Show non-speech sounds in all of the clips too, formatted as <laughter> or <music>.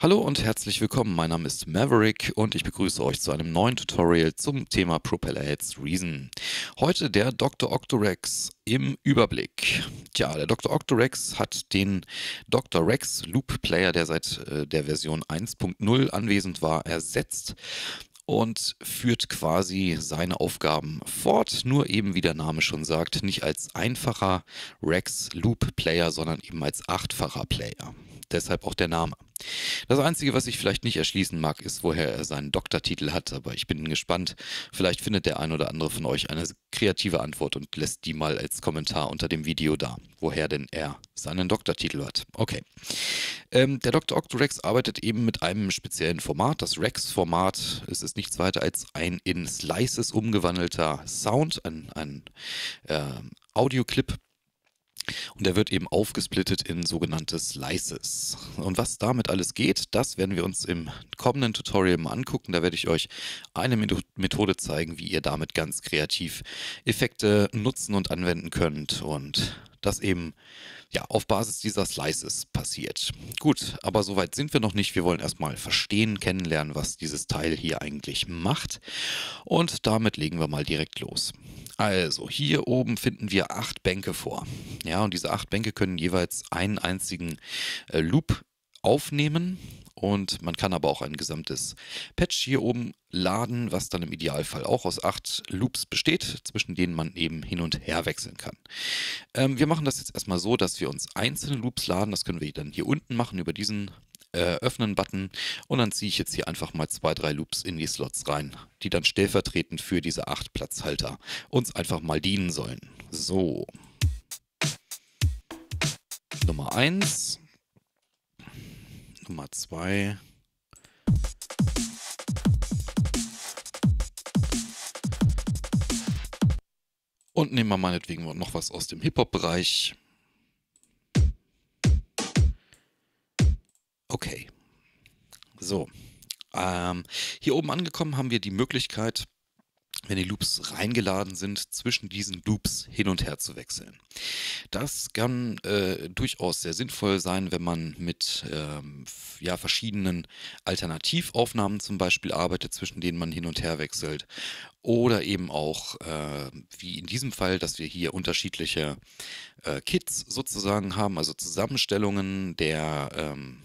Hallo und herzlich willkommen. Mein Name ist Maverick und ich begrüße euch zu einem neuen Tutorial zum Thema Propellerheads Reason. Heute der Dr. Octorex im Überblick. Tja, der Dr. Octorex hat den Dr. Rex Loop Player, der seit äh, der Version 1.0 anwesend war, ersetzt und führt quasi seine Aufgaben fort, nur eben wie der Name schon sagt, nicht als einfacher Rex Loop Player, sondern eben als achtfacher Player deshalb auch der Name. Das Einzige, was ich vielleicht nicht erschließen mag, ist, woher er seinen Doktortitel hat, aber ich bin gespannt. Vielleicht findet der ein oder andere von euch eine kreative Antwort und lässt die mal als Kommentar unter dem Video da, woher denn er seinen Doktortitel hat. Okay. Ähm, der Dr. Octorex arbeitet eben mit einem speziellen Format, das Rex-Format. Es ist nichts weiter als ein in Slices umgewandelter Sound, ein, ein äh, Audioclip und er wird eben aufgesplittet in sogenannte Slices. Und was damit alles geht, das werden wir uns im kommenden Tutorial mal angucken. Da werde ich euch eine Methode zeigen, wie ihr damit ganz kreativ Effekte nutzen und anwenden könnt und das eben ja, auf Basis dieser Slices passiert. Gut, aber soweit sind wir noch nicht. Wir wollen erstmal verstehen, kennenlernen, was dieses Teil hier eigentlich macht. Und damit legen wir mal direkt los. Also, hier oben finden wir acht Bänke vor. Ja, und diese acht Bänke können jeweils einen einzigen äh, Loop aufnehmen und man kann aber auch ein gesamtes Patch hier oben laden, was dann im Idealfall auch aus acht Loops besteht, zwischen denen man eben hin und her wechseln kann. Ähm, wir machen das jetzt erstmal so, dass wir uns einzelne Loops laden. Das können wir dann hier unten machen über diesen äh, Öffnen-Button und dann ziehe ich jetzt hier einfach mal zwei, drei Loops in die Slots rein, die dann stellvertretend für diese acht Platzhalter uns einfach mal dienen sollen. So. Nummer eins. 1,2. Und nehmen wir meinetwegen noch was aus dem Hip-Hop-Bereich. Okay. So. Ähm, hier oben angekommen haben wir die Möglichkeit, wenn die Loops reingeladen sind, zwischen diesen Loops hin und her zu wechseln. Das kann äh, durchaus sehr sinnvoll sein, wenn man mit ähm, ja, verschiedenen Alternativaufnahmen zum Beispiel arbeitet, zwischen denen man hin und her wechselt. Oder eben auch, äh, wie in diesem Fall, dass wir hier unterschiedliche äh, Kits sozusagen haben, also Zusammenstellungen der ähm,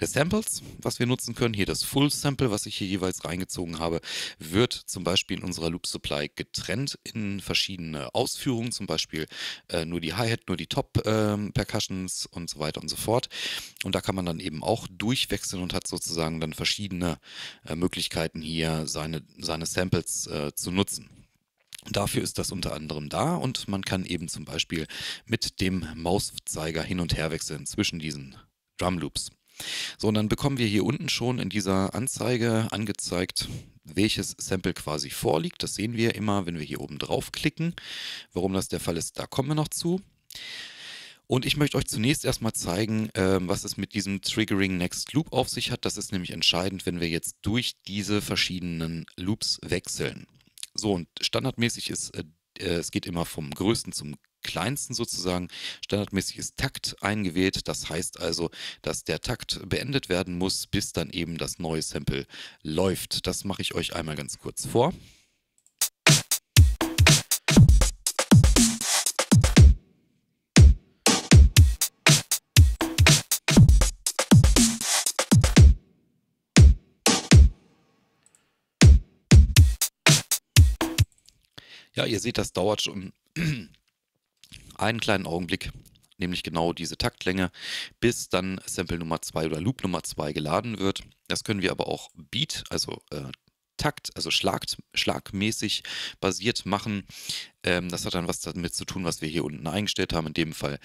der Samples, was wir nutzen können. Hier das Full Sample, was ich hier jeweils reingezogen habe, wird zum Beispiel in unserer Loop Supply getrennt in verschiedene Ausführungen, zum Beispiel äh, nur die Hi-Hat, nur die Top-Percussions ähm, äh, und so weiter und so fort. Und da kann man dann eben auch durchwechseln und hat sozusagen dann verschiedene äh, Möglichkeiten hier seine, seine Samples äh, zu nutzen. Dafür ist das unter anderem da und man kann eben zum Beispiel mit dem Mauszeiger hin und her wechseln zwischen diesen Drum Loops. So, und dann bekommen wir hier unten schon in dieser Anzeige angezeigt, welches Sample quasi vorliegt. Das sehen wir immer, wenn wir hier oben draufklicken. Warum das der Fall ist, da kommen wir noch zu. Und ich möchte euch zunächst erstmal zeigen, ähm, was es mit diesem Triggering Next Loop auf sich hat. Das ist nämlich entscheidend, wenn wir jetzt durch diese verschiedenen Loops wechseln. So, und standardmäßig ist, äh, äh es geht immer vom größten zum kleinsten sozusagen standardmäßig ist Takt eingewählt. Das heißt also, dass der Takt beendet werden muss, bis dann eben das neue Sample läuft. Das mache ich euch einmal ganz kurz vor. Ja, ihr seht, das dauert schon einen kleinen Augenblick, nämlich genau diese Taktlänge, bis dann Sample Nummer 2 oder Loop Nummer 2 geladen wird. Das können wir aber auch Beat, also äh, Takt, also schlagt, schlagmäßig basiert machen. Ähm, das hat dann was damit zu tun, was wir hier unten eingestellt haben. In dem Fall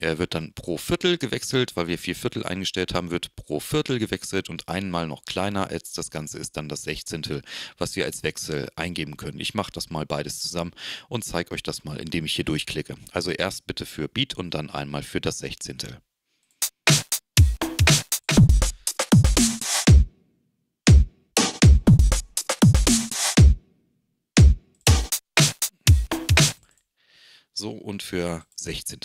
äh, wird dann pro Viertel gewechselt, weil wir vier Viertel eingestellt haben, wird pro Viertel gewechselt und einmal noch kleiner als das Ganze ist dann das Sechzehntel, was wir als Wechsel eingeben können. Ich mache das mal beides zusammen und zeige euch das mal, indem ich hier durchklicke. Also erst bitte für Beat und dann einmal für das Sechzehntel. So und für 16.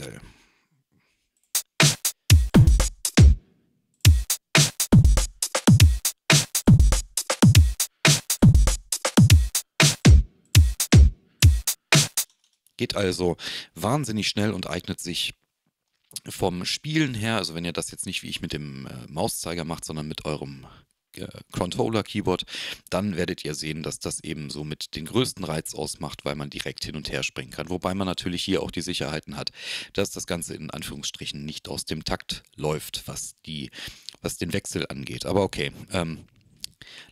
Geht also wahnsinnig schnell und eignet sich vom Spielen her, also wenn ihr das jetzt nicht wie ich mit dem äh, Mauszeiger macht, sondern mit eurem äh, Controller-Keyboard, dann werdet ihr sehen, dass das eben so mit den größten Reiz ausmacht, weil man direkt hin und her springen kann. Wobei man natürlich hier auch die Sicherheiten hat, dass das Ganze in Anführungsstrichen nicht aus dem Takt läuft, was, die, was den Wechsel angeht. Aber okay, ähm,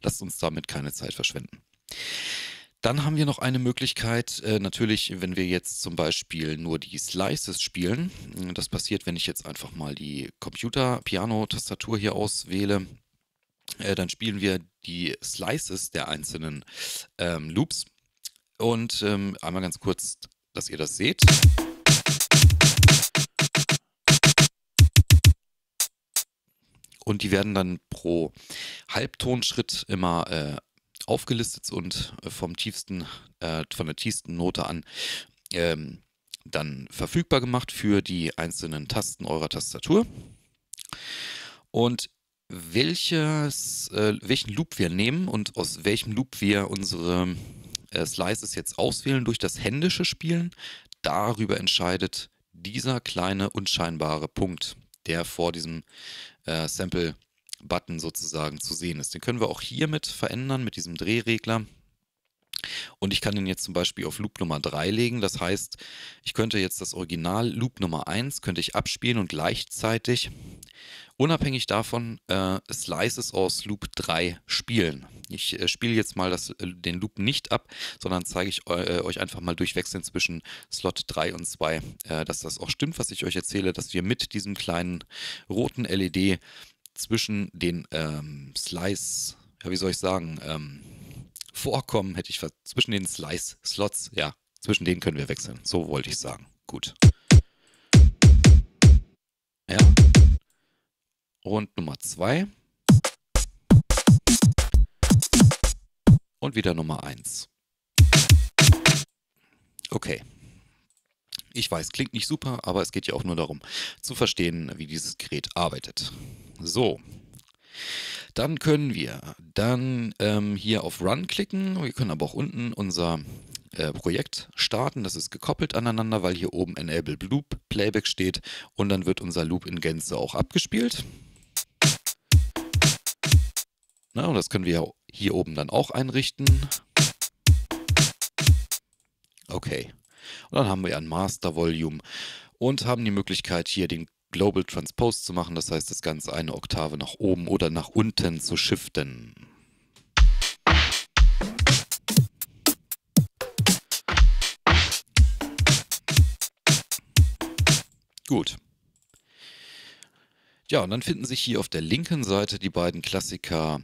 lasst uns damit keine Zeit verschwenden. Dann haben wir noch eine Möglichkeit, äh, natürlich, wenn wir jetzt zum Beispiel nur die Slices spielen. Das passiert, wenn ich jetzt einfach mal die Computer-Piano-Tastatur hier auswähle äh, dann spielen wir die Slices der einzelnen ähm, Loops. Und ähm, einmal ganz kurz, dass ihr das seht. Und die werden dann pro Halbtonschritt immer äh, aufgelistet und vom tiefsten, äh, von der tiefsten Note an ähm, dann verfügbar gemacht für die einzelnen Tasten eurer Tastatur. Und welches, äh, welchen Loop wir nehmen und aus welchem Loop wir unsere äh, Slices jetzt auswählen durch das händische Spielen. Darüber entscheidet dieser kleine unscheinbare Punkt, der vor diesem äh, Sample-Button sozusagen zu sehen ist. Den können wir auch hiermit verändern mit diesem Drehregler. Und ich kann den jetzt zum Beispiel auf Loop Nummer 3 legen. Das heißt, ich könnte jetzt das Original Loop Nummer 1 könnte ich abspielen und gleichzeitig unabhängig davon äh, Slices aus Loop 3 spielen. Ich äh, spiele jetzt mal das, äh, den Loop nicht ab, sondern zeige ich äh, äh, euch einfach mal durchwechseln zwischen Slot 3 und 2, dass das auch stimmt, was ich euch erzähle, dass wir mit diesem kleinen roten LED zwischen den ähm, Slice, ja, wie soll ich sagen, ähm, vorkommen, hätte ich zwischen den Slice-Slots, ja, zwischen denen können wir wechseln. So wollte ich sagen. Gut. Ja. Und Nummer 2. Und wieder Nummer 1. Okay. Ich weiß, klingt nicht super, aber es geht ja auch nur darum, zu verstehen, wie dieses Gerät arbeitet. So. Dann können wir dann ähm, hier auf Run klicken. Wir können aber auch unten unser äh, Projekt starten. Das ist gekoppelt aneinander, weil hier oben Enable Loop Playback steht und dann wird unser Loop in Gänze auch abgespielt. Na, und das können wir hier oben dann auch einrichten. Okay. Und dann haben wir ein Master Volume und haben die Möglichkeit, hier den Global Transpose zu machen, das heißt das Ganze eine Oktave nach oben oder nach unten zu shiften. Gut. Ja, und dann finden sich hier auf der linken Seite die beiden Klassiker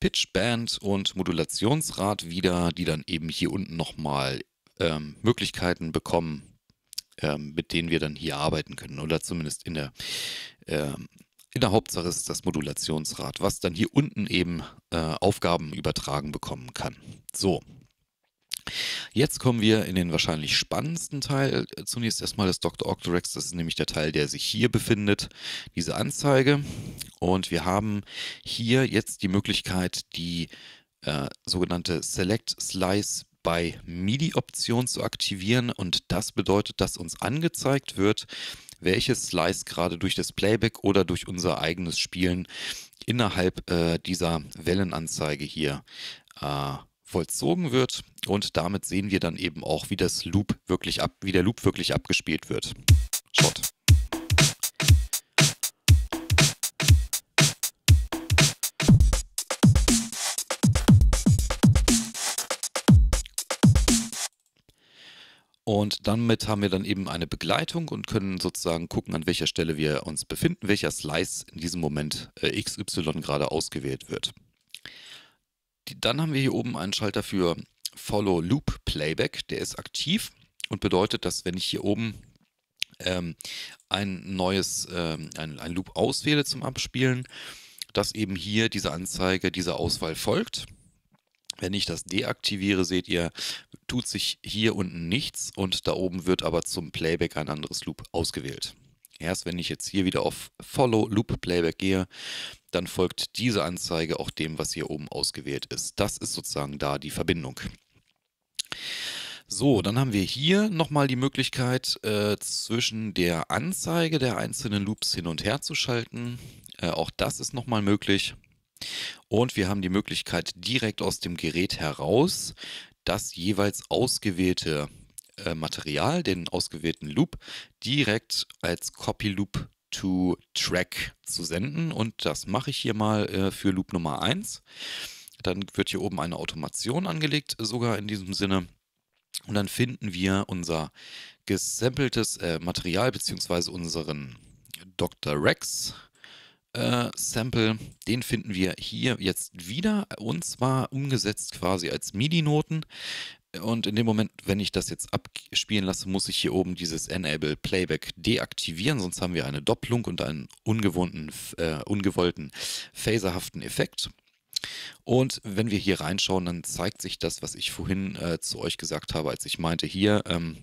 Pitch Band und Modulationsrad wieder, die dann eben hier unten nochmal ähm, Möglichkeiten bekommen, ähm, mit denen wir dann hier arbeiten können oder zumindest in der, ähm, in der Hauptsache ist das Modulationsrad, was dann hier unten eben äh, Aufgaben übertragen bekommen kann. So, Jetzt kommen wir in den wahrscheinlich spannendsten Teil. Zunächst erstmal das Dr. Octorex, das ist nämlich der Teil, der sich hier befindet, diese Anzeige. Und wir haben hier jetzt die Möglichkeit, die äh, sogenannte Select Slice bei MIDI-Option zu aktivieren und das bedeutet, dass uns angezeigt wird, welches Slice gerade durch das Playback oder durch unser eigenes Spielen innerhalb äh, dieser Wellenanzeige hier äh, vollzogen wird und damit sehen wir dann eben auch, wie das Loop wirklich ab, wie der Loop wirklich abgespielt wird. Shot. Und damit haben wir dann eben eine Begleitung und können sozusagen gucken, an welcher Stelle wir uns befinden, welcher Slice in diesem Moment äh, XY gerade ausgewählt wird. Dann haben wir hier oben einen Schalter für Follow Loop Playback, der ist aktiv und bedeutet, dass wenn ich hier oben ähm, ein neues, ähm, ein, ein Loop auswähle zum Abspielen, dass eben hier diese Anzeige dieser Auswahl folgt wenn ich das deaktiviere, seht ihr, tut sich hier unten nichts und da oben wird aber zum Playback ein anderes Loop ausgewählt. Erst wenn ich jetzt hier wieder auf Follow Loop Playback gehe, dann folgt diese Anzeige auch dem, was hier oben ausgewählt ist. Das ist sozusagen da die Verbindung. So, dann haben wir hier nochmal die Möglichkeit, äh, zwischen der Anzeige der einzelnen Loops hin und her zu schalten. Äh, auch das ist nochmal möglich. Und wir haben die Möglichkeit, direkt aus dem Gerät heraus das jeweils ausgewählte äh, Material, den ausgewählten Loop, direkt als Copy Loop to Track zu senden. Und das mache ich hier mal äh, für Loop Nummer 1. Dann wird hier oben eine Automation angelegt, sogar in diesem Sinne. Und dann finden wir unser gesampeltes äh, Material bzw. unseren Dr. Rex äh, Sample, den finden wir hier jetzt wieder und zwar umgesetzt quasi als MIDI-Noten. Und in dem Moment, wenn ich das jetzt abspielen lasse, muss ich hier oben dieses Enable Playback deaktivieren, sonst haben wir eine Doppelung und einen äh, ungewollten phaserhaften Effekt. Und wenn wir hier reinschauen, dann zeigt sich das, was ich vorhin äh, zu euch gesagt habe, als ich meinte, hier ähm,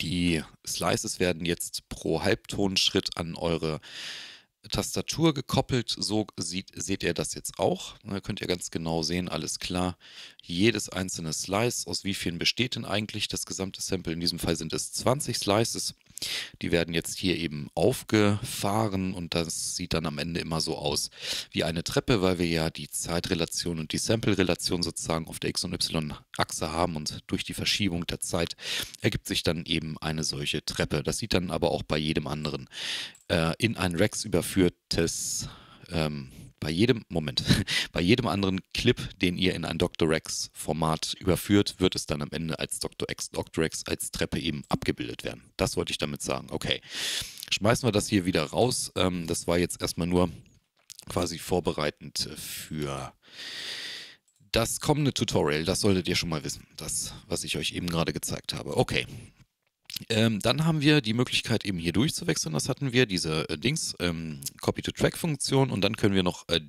die Slices werden jetzt pro Halbtonschritt an eure Tastatur gekoppelt. So sieht, seht ihr das jetzt auch. Da ne, könnt ihr ganz genau sehen, alles klar. Jedes einzelne Slice, aus wie vielen besteht denn eigentlich das gesamte Sample? In diesem Fall sind es 20 Slices. Die werden jetzt hier eben aufgefahren und das sieht dann am Ende immer so aus wie eine Treppe, weil wir ja die Zeitrelation und die Sample-Relation sozusagen auf der X- und Y-Achse haben und durch die Verschiebung der Zeit ergibt sich dann eben eine solche Treppe. Das sieht dann aber auch bei jedem anderen äh, in ein Rex überführtes ähm, bei jedem, Moment, <laughs> bei jedem anderen Clip, den ihr in ein Dr. Rex-Format überführt, wird es dann am Ende als Dr. Rex, Dr. Rex als Treppe eben abgebildet werden. Das wollte ich damit sagen. Okay. Schmeißen wir das hier wieder raus. Ähm, das war jetzt erstmal nur quasi vorbereitend für das kommende Tutorial. Das solltet ihr schon mal wissen. Das, was ich euch eben gerade gezeigt habe. Okay. Ähm, dann haben wir die Möglichkeit, eben hier durchzuwechseln. Das hatten wir, diese äh, Dings, ähm, Copy-to-Track-Funktion. Und dann können wir noch äh,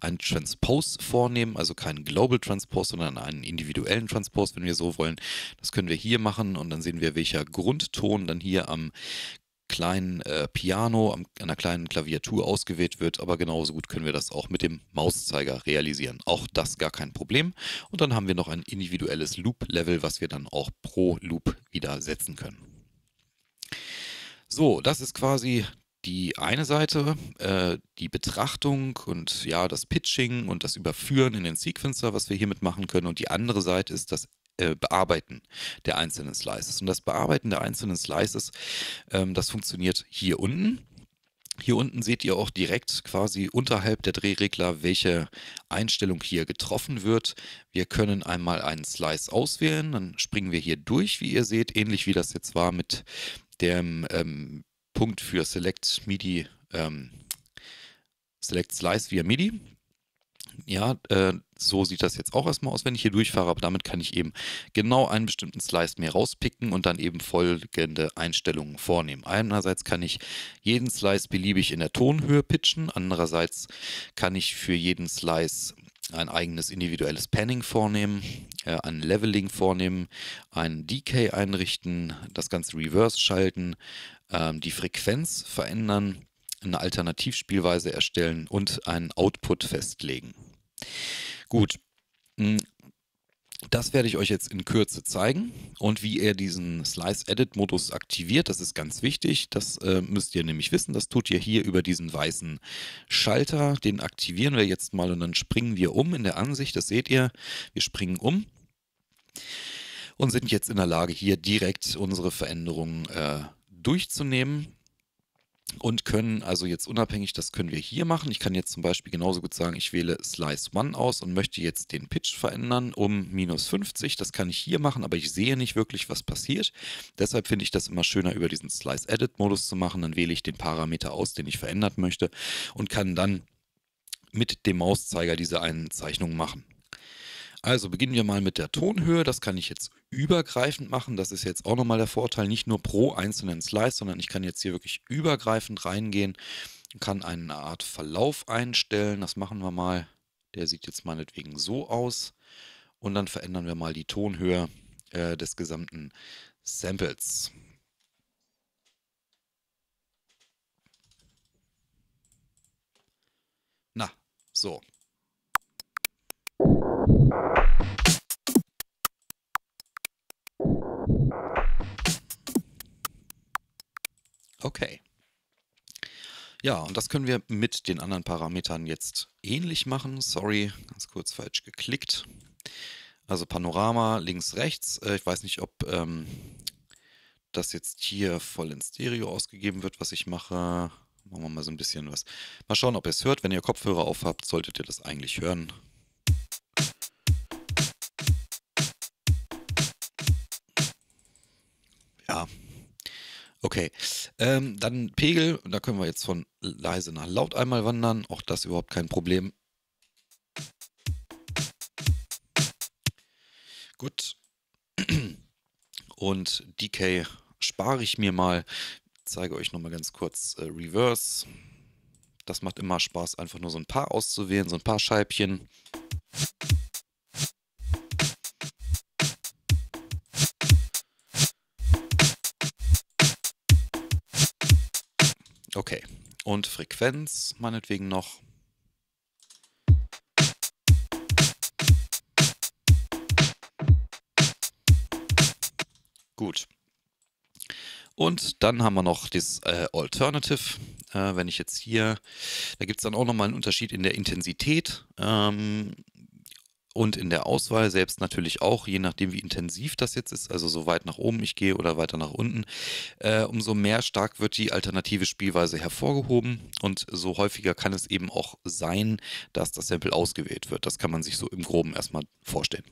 einen Transpose vornehmen, also keinen Global Transpose, sondern einen individuellen Transpose, wenn wir so wollen. Das können wir hier machen und dann sehen wir, welcher Grundton dann hier am kleinen äh, Piano, am, an einer kleinen Klaviatur ausgewählt wird, aber genauso gut können wir das auch mit dem Mauszeiger realisieren. Auch das gar kein Problem. Und dann haben wir noch ein individuelles Loop-Level, was wir dann auch pro Loop wieder setzen können. So, das ist quasi die eine Seite, äh, die Betrachtung und ja, das Pitching und das Überführen in den Sequencer, was wir hiermit machen können. Und die andere Seite ist das äh, Bearbeiten der einzelnen Slices. Und das Bearbeiten der einzelnen Slices, ähm, das funktioniert hier unten. Hier unten seht ihr auch direkt quasi unterhalb der Drehregler, welche Einstellung hier getroffen wird. Wir können einmal einen Slice auswählen, dann springen wir hier durch, wie ihr seht, ähnlich wie das jetzt war mit der ähm, Punkt für Select MIDI, ähm, Select Slice via MIDI. Ja, äh, so sieht das jetzt auch erstmal aus, wenn ich hier durchfahre, aber damit kann ich eben genau einen bestimmten Slice mir rauspicken und dann eben folgende Einstellungen vornehmen. Einerseits kann ich jeden Slice beliebig in der Tonhöhe pitchen, andererseits kann ich für jeden Slice ein eigenes individuelles Panning vornehmen, äh, ein Leveling vornehmen, ein Decay einrichten, das Ganze reverse schalten, äh, die Frequenz verändern, eine Alternativspielweise erstellen und einen Output festlegen. Gut, das werde ich euch jetzt in Kürze zeigen und wie ihr diesen Slice-Edit-Modus aktiviert, das ist ganz wichtig, das äh, müsst ihr nämlich wissen, das tut ihr hier über diesen weißen Schalter, den aktivieren wir jetzt mal und dann springen wir um in der Ansicht, das seht ihr, wir springen um und sind jetzt in der Lage, hier direkt unsere Veränderungen äh, durchzunehmen und können also jetzt unabhängig, das können wir hier machen. Ich kann jetzt zum Beispiel genauso gut sagen, ich wähle Slice 1 aus und möchte jetzt den Pitch verändern um minus 50. Das kann ich hier machen, aber ich sehe nicht wirklich, was passiert. Deshalb finde ich das immer schöner, über diesen Slice Edit Modus zu machen. Dann wähle ich den Parameter aus, den ich verändert möchte und kann dann mit dem Mauszeiger diese einen Zeichnung machen. Also beginnen wir mal mit der Tonhöhe. Das kann ich jetzt übergreifend machen. Das ist jetzt auch nochmal der Vorteil, nicht nur pro einzelnen Slice, sondern ich kann jetzt hier wirklich übergreifend reingehen, kann eine Art Verlauf einstellen. Das machen wir mal. Der sieht jetzt meinetwegen so aus. Und dann verändern wir mal die Tonhöhe äh, des gesamten Samples. Na, so. Okay. Ja, und das können wir mit den anderen Parametern jetzt ähnlich machen. Sorry, ganz kurz falsch geklickt. Also Panorama links, rechts. Äh, ich weiß nicht, ob ähm, das jetzt hier voll in Stereo ausgegeben wird, was ich mache. Machen wir mal so ein bisschen was. Mal schauen, ob ihr es hört. Wenn ihr Kopfhörer auf habt, solltet ihr das eigentlich hören. Okay, ähm, dann Pegel, da können wir jetzt von leise nach laut einmal wandern, auch das überhaupt kein Problem. Gut. Und Decay spare ich mir mal. Ich zeige euch nochmal ganz kurz äh, Reverse. Das macht immer Spaß, einfach nur so ein paar auszuwählen, so ein paar Scheibchen. Okay. Und Frequenz meinetwegen noch. Gut. Und dann haben wir noch das äh, Alternative. Äh, wenn ich jetzt hier, da gibt es dann auch nochmal einen Unterschied in der Intensität. Ähm, und in der Auswahl selbst natürlich auch, je nachdem wie intensiv das jetzt ist, also so weit nach oben ich gehe oder weiter nach unten, äh, umso mehr stark wird die alternative Spielweise hervorgehoben und so häufiger kann es eben auch sein, dass das Sample ausgewählt wird. Das kann man sich so im groben erstmal vorstellen.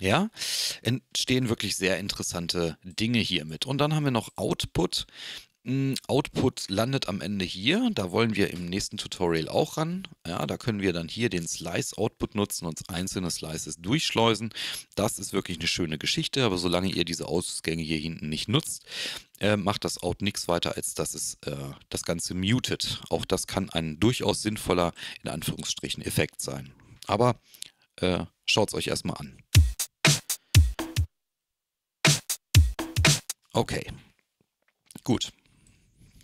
Ja, entstehen wirklich sehr interessante Dinge hiermit. Und dann haben wir noch Output. Hm, Output landet am Ende hier. Da wollen wir im nächsten Tutorial auch ran. Ja, da können wir dann hier den Slice Output nutzen und einzelne Slices durchschleusen. Das ist wirklich eine schöne Geschichte, aber solange ihr diese Ausgänge hier hinten nicht nutzt, äh, macht das Out nichts weiter, als dass es äh, das Ganze mutet. Auch das kann ein durchaus sinnvoller, in Anführungsstrichen, Effekt sein. Aber äh, schaut es euch erstmal an. Okay, gut.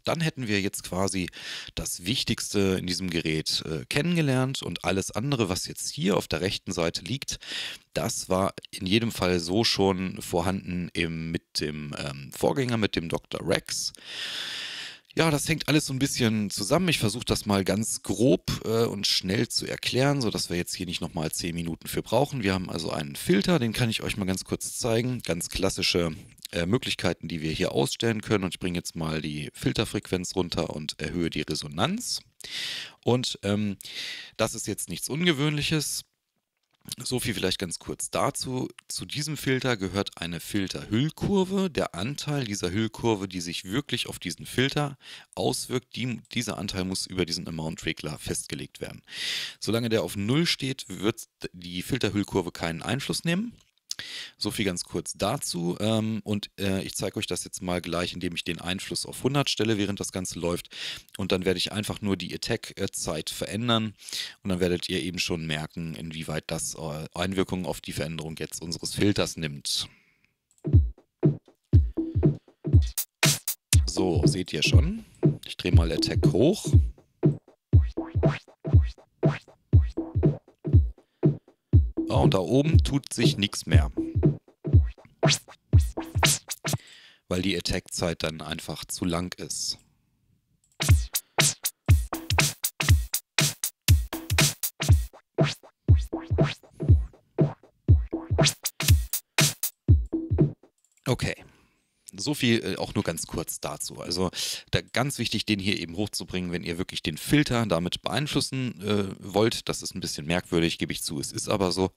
Dann hätten wir jetzt quasi das Wichtigste in diesem Gerät äh, kennengelernt und alles andere, was jetzt hier auf der rechten Seite liegt, das war in jedem Fall so schon vorhanden im, mit dem ähm, Vorgänger, mit dem Dr. Rex. Ja, das hängt alles so ein bisschen zusammen. Ich versuche das mal ganz grob äh, und schnell zu erklären, sodass wir jetzt hier nicht nochmal 10 Minuten für brauchen. Wir haben also einen Filter, den kann ich euch mal ganz kurz zeigen. Ganz klassische äh, Möglichkeiten, die wir hier ausstellen können. Und ich bringe jetzt mal die Filterfrequenz runter und erhöhe die Resonanz. Und ähm, das ist jetzt nichts Ungewöhnliches. So viel vielleicht ganz kurz dazu. Zu diesem Filter gehört eine Filterhüllkurve. Der Anteil dieser Hüllkurve, die sich wirklich auf diesen Filter auswirkt, die, dieser Anteil muss über diesen Amount-Regler festgelegt werden. Solange der auf Null steht, wird die Filterhüllkurve keinen Einfluss nehmen. So viel ganz kurz dazu. Ähm, und äh, ich zeige euch das jetzt mal gleich, indem ich den Einfluss auf 100 stelle, während das Ganze läuft. Und dann werde ich einfach nur die Attack-Zeit verändern. Und dann werdet ihr eben schon merken, inwieweit das äh, Einwirkungen auf die Veränderung jetzt unseres Filters nimmt. So, seht ihr schon. Ich drehe mal Attack hoch. So, und da oben tut sich nichts mehr. Weil die Attack-Zeit dann einfach zu lang ist. Okay. So viel äh, auch nur ganz kurz dazu. Also da ganz wichtig, den hier eben hochzubringen, wenn ihr wirklich den Filter damit beeinflussen äh, wollt. Das ist ein bisschen merkwürdig, gebe ich zu. Es ist aber so.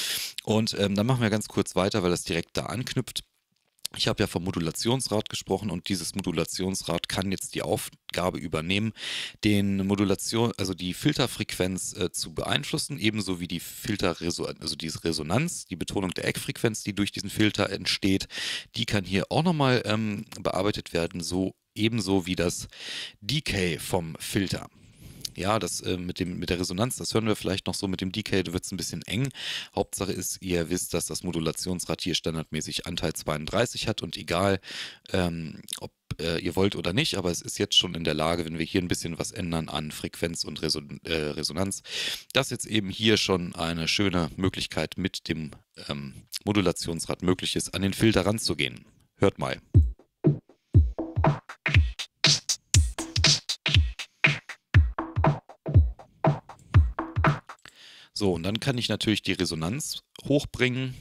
<laughs> Und ähm, dann machen wir ganz kurz weiter, weil das direkt da anknüpft. Ich habe ja vom Modulationsrad gesprochen und dieses Modulationsrad kann jetzt die Aufgabe übernehmen, den Modulation, also die Filterfrequenz äh, zu beeinflussen, ebenso wie die Filterresonanz, also diese Resonanz, die Betonung der Eckfrequenz, die durch diesen Filter entsteht, die kann hier auch nochmal ähm, bearbeitet werden, so ebenso wie das Decay vom Filter ja, das äh, mit, dem, mit der Resonanz, das hören wir vielleicht noch so, mit dem Decay wird es ein bisschen eng. Hauptsache ist, ihr wisst, dass das Modulationsrad hier standardmäßig Anteil 32 hat und egal, ähm, ob äh, ihr wollt oder nicht, aber es ist jetzt schon in der Lage, wenn wir hier ein bisschen was ändern an Frequenz und Reson äh, Resonanz, dass jetzt eben hier schon eine schöne Möglichkeit mit dem ähm, Modulationsrad möglich ist, an den Filter ranzugehen. Hört mal. So, und dann kann ich natürlich die Resonanz hochbringen.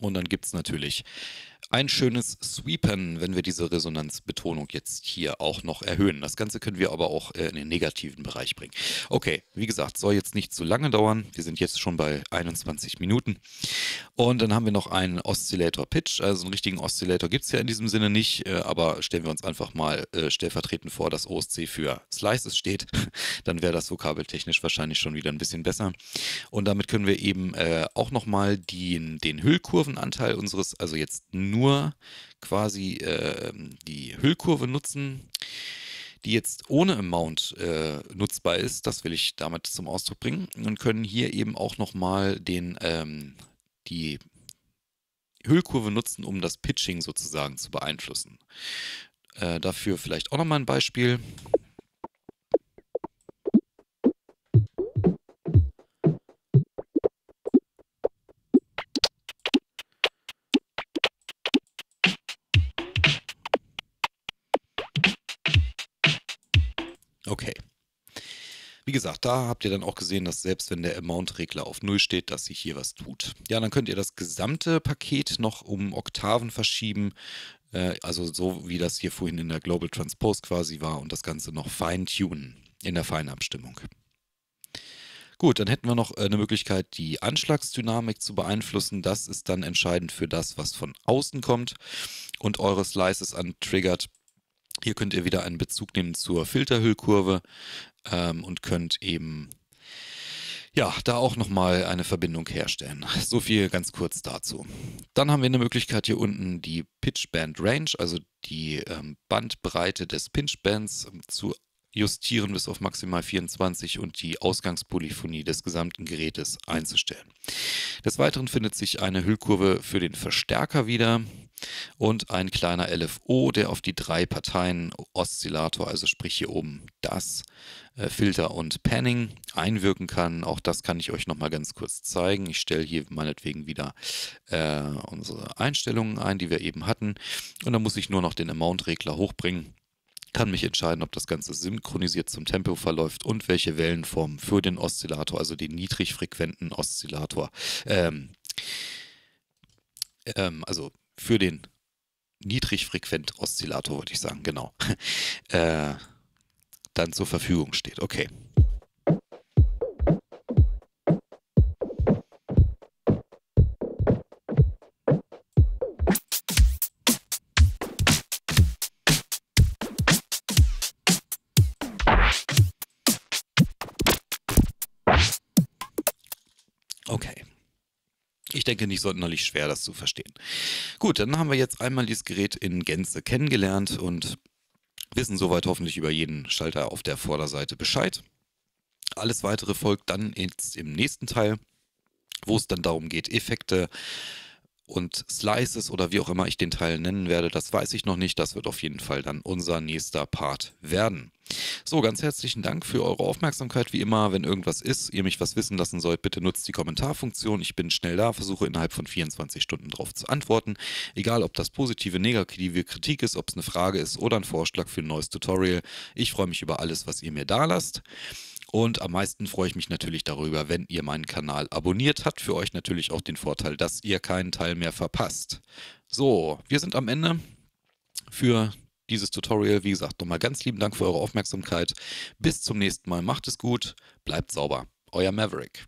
Und dann gibt es natürlich ein schönes Sweepen, wenn wir diese Resonanzbetonung jetzt hier auch noch erhöhen. Das Ganze können wir aber auch äh, in den negativen Bereich bringen. Okay, wie gesagt, soll jetzt nicht zu lange dauern. Wir sind jetzt schon bei 21 Minuten. Und dann haben wir noch einen Oszillator-Pitch. Also einen richtigen Oszillator gibt es ja in diesem Sinne nicht, äh, aber stellen wir uns einfach mal äh, stellvertretend vor, dass OSC für Slices steht. <laughs> Dann wäre das vokabeltechnisch wahrscheinlich schon wieder ein bisschen besser. Und damit können wir eben auch nochmal den Hüllkurvenanteil unseres, also jetzt nur nur quasi äh, die Hüllkurve nutzen, die jetzt ohne Amount äh, nutzbar ist. Das will ich damit zum Ausdruck bringen. Und können hier eben auch nochmal den, ähm, die Hüllkurve nutzen, um das Pitching sozusagen zu beeinflussen. Äh, dafür vielleicht auch nochmal ein Beispiel. gesagt, da habt ihr dann auch gesehen, dass selbst wenn der Amount-Regler auf 0 steht, dass sich hier was tut. Ja, dann könnt ihr das gesamte Paket noch um Oktaven verschieben, äh, also so wie das hier vorhin in der Global Transpose quasi war und das Ganze noch feintunen in der Feinabstimmung. Gut, dann hätten wir noch äh, eine Möglichkeit, die Anschlagsdynamik zu beeinflussen. Das ist dann entscheidend für das, was von außen kommt. Und eure Slices an Triggered hier könnt ihr wieder einen Bezug nehmen zur Filterhüllkurve ähm, und könnt eben ja, da auch nochmal eine Verbindung herstellen. <laughs> So viel ganz kurz dazu. Dann haben wir eine Möglichkeit hier unten die Pitch Band Range, also die ähm, Bandbreite des Pinch Bands ähm, zu justieren bis auf maximal 24 und die Ausgangspolyphonie des gesamten Gerätes einzustellen. Des Weiteren findet sich eine Hüllkurve für den Verstärker wieder und ein kleiner LFO, der auf die drei Parteien Oszillator, also sprich hier oben das äh, Filter und Panning einwirken kann. Auch das kann ich euch nochmal ganz kurz zeigen. Ich stelle hier meinetwegen wieder äh, unsere Einstellungen ein, die wir eben hatten. Und dann muss ich nur noch den Amount-Regler hochbringen kann mich entscheiden, ob das Ganze synchronisiert zum Tempo verläuft und welche Wellenform für den Oszillator, also den niedrigfrequenten Oszillator, ähm, ähm, also für den niedrigfrequent Oszillator, würde ich sagen, genau, <laughs> äh, dann zur Verfügung steht. Okay. ich denke nicht sonderlich schwer, das zu verstehen. Gut, dann haben wir jetzt einmal dieses Gerät in Gänze kennengelernt und wissen soweit hoffentlich über jeden Schalter auf der Vorderseite Bescheid. Alles weitere folgt dann jetzt im nächsten Teil, wo es dann darum geht, Effekte und Slices oder wie auch immer ich den Teil nennen werde, das weiß ich noch nicht. Das wird auf jeden Fall dann unser nächster Part werden. So, ganz herzlichen Dank für eure Aufmerksamkeit. Wie immer, wenn irgendwas ist, ihr mich was wissen lassen sollt, bitte nutzt die Kommentarfunktion. Ich bin schnell da, versuche innerhalb von 24 Stunden darauf zu antworten. Egal, ob das positive, negative Kritik ist, ob es eine Frage ist oder ein Vorschlag für ein neues Tutorial. Ich freue mich über alles, was ihr mir da lasst. Und am meisten freue ich mich natürlich darüber, wenn ihr meinen Kanal abonniert habt. Für euch natürlich auch den Vorteil, dass ihr keinen Teil mehr verpasst. So, wir sind am Ende für dieses Tutorial. Wie gesagt, nochmal ganz lieben Dank für eure Aufmerksamkeit. Bis zum nächsten Mal. Macht es gut, bleibt sauber. Euer Maverick.